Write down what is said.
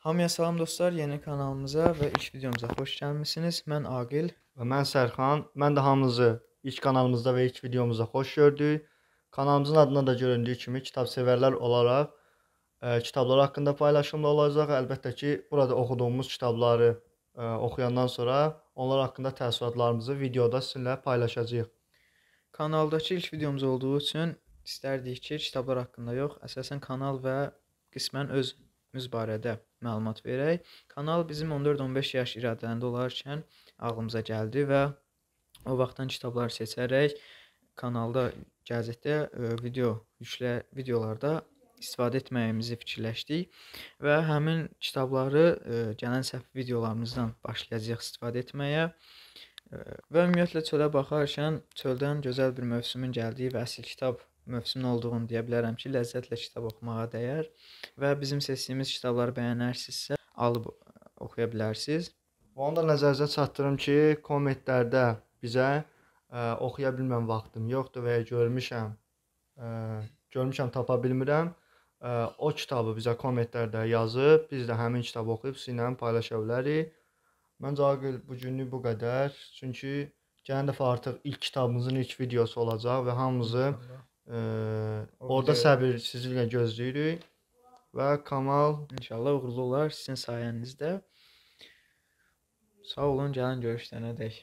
Hamıya salam dostlar, yeni kanalımıza və ilk videomuza xoş gəlmisiniz. Mən Aqil və mən Sərxan. Mən də hamınızı ilk kanalımızda və ilk videomuzda xoş gördük. Kanalımızın adına da göründüyü kimi kitab sevərlər olaraq ə, e, kitablar haqqında paylaşımda olacaq. Əlbəttə ki, burada oxuduğumuz kitabları ə, e, oxuyandan sonra onlar haqqında təəssüratlarımızı videoda sizinlə paylaşacağıq. Kanaldakı ilk videomuz olduğu üçün istərdik ki, kitablar haqqında yox, əsasən kanal və qismən özümüz barədə məlumat verək. Kanal bizim 14-15 yaş iradələrində olarkən ağlımıza gəldi və o vaxtdan kitabları seçərək kanalda gələcəkdə e, video yüklə videolarda istifadə etməyimizi fikirləşdik və həmin kitabları ə, e, gələn səhv videolarımızdan başlayacağıq istifadə etməyə. Ə, e, və ümumiyyətlə çölə baxarkən çöldən gözəl bir mövsümün gəldiyi və əsl kitab mövsümün olduğunu deyə bilərəm ki, ləzzətlə kitab oxumağa dəyər və bizim seçdiyimiz kitabları bəyənərsinizsə alıb oxuya bilərsiniz. Onu da nəzərinizə çatdırım ki, kommentlərdə bizə ə, e, oxuya bilməm vaxtım yoxdur və ya görmüşəm, ə, e, görmüşəm tapa bilmirəm. Ə, e, o kitabı bizə kommentlərdə yazıb, biz də həmin kitabı oxuyub sizinlə paylaşa bilərik. Məncə Aqil bu günlük bu qədər. Çünki gələn dəfə artıq ilk kitabımızın ilk videosu olacaq və hamımızı orada səbirsizliklə gözləyirik və Kamal inşallah uğurlu olar sizin sayənizdə. Sağ olun, gəlin görüşdənədək.